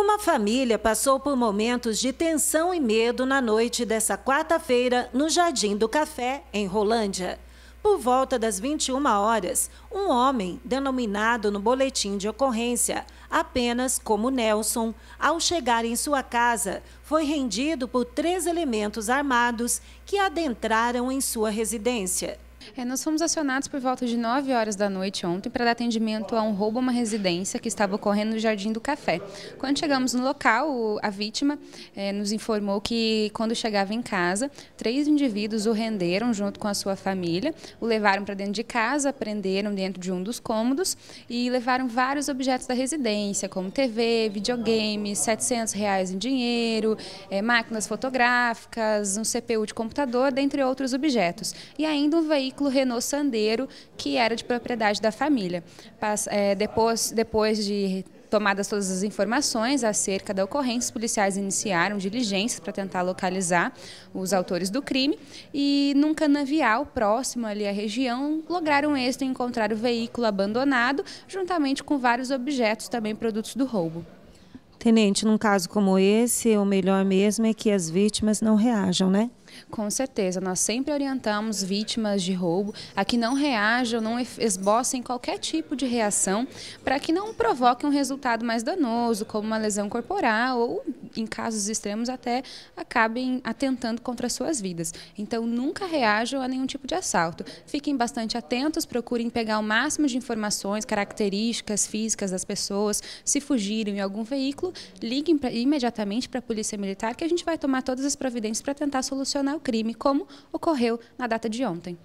Uma família passou por momentos de tensão e medo na noite dessa quarta-feira no Jardim do Café, em Rolândia. Por volta das 21 horas, um homem, denominado no boletim de ocorrência apenas como Nelson, ao chegar em sua casa, foi rendido por três elementos armados que adentraram em sua residência. É, nós fomos acionados por volta de 9 horas da noite ontem para dar atendimento a um roubo a uma residência que estava ocorrendo no Jardim do Café. Quando chegamos no local, a vítima é, nos informou que quando chegava em casa, três indivíduos o renderam junto com a sua família, o levaram para dentro de casa, prenderam dentro de um dos cômodos e levaram vários objetos da residência, como TV, videogame, 700 reais em dinheiro, é, máquinas fotográficas, um CPU de computador, dentre outros objetos. E ainda um veículo veículo Renault Sandero, que era de propriedade da família. É, depois, depois de Tomadas todas as informações acerca da ocorrência, os policiais iniciaram diligências para tentar localizar os autores do crime e num canavial próximo ali à região lograram êxito em encontrar o veículo abandonado juntamente com vários objetos também produtos do roubo. Tenente, num caso como esse, o melhor mesmo é que as vítimas não reajam, né? Com certeza, nós sempre orientamos vítimas de roubo a que não reajam, não esbocem qualquer tipo de reação para que não provoque um resultado mais danoso, como uma lesão corporal ou em casos extremos, até acabem atentando contra suas vidas. Então, nunca reajam a nenhum tipo de assalto. Fiquem bastante atentos, procurem pegar o máximo de informações, características físicas das pessoas. Se fugirem em algum veículo, liguem pra, imediatamente para a Polícia Militar, que a gente vai tomar todas as providências para tentar solucionar o crime, como ocorreu na data de ontem.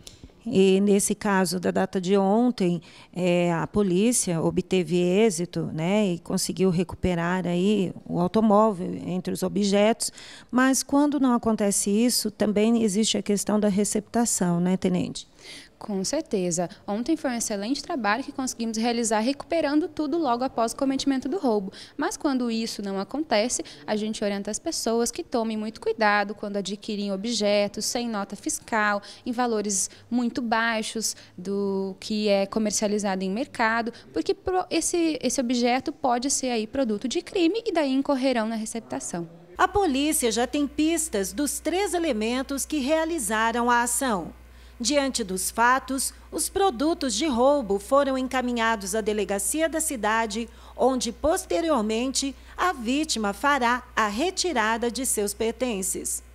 E nesse caso da data de ontem, é, a polícia obteve êxito, né, e conseguiu recuperar aí o automóvel entre os objetos. Mas quando não acontece isso, também existe a questão da receptação, né, tenente? Com certeza. Ontem foi um excelente trabalho que conseguimos realizar recuperando tudo logo após o cometimento do roubo. Mas quando isso não acontece, a gente orienta as pessoas que tomem muito cuidado quando adquirem objetos sem nota fiscal, em valores muito baixos do que é comercializado em mercado, porque esse, esse objeto pode ser aí produto de crime e daí incorrerão na receptação. A polícia já tem pistas dos três elementos que realizaram a ação. Diante dos fatos, os produtos de roubo foram encaminhados à delegacia da cidade, onde posteriormente a vítima fará a retirada de seus pertences.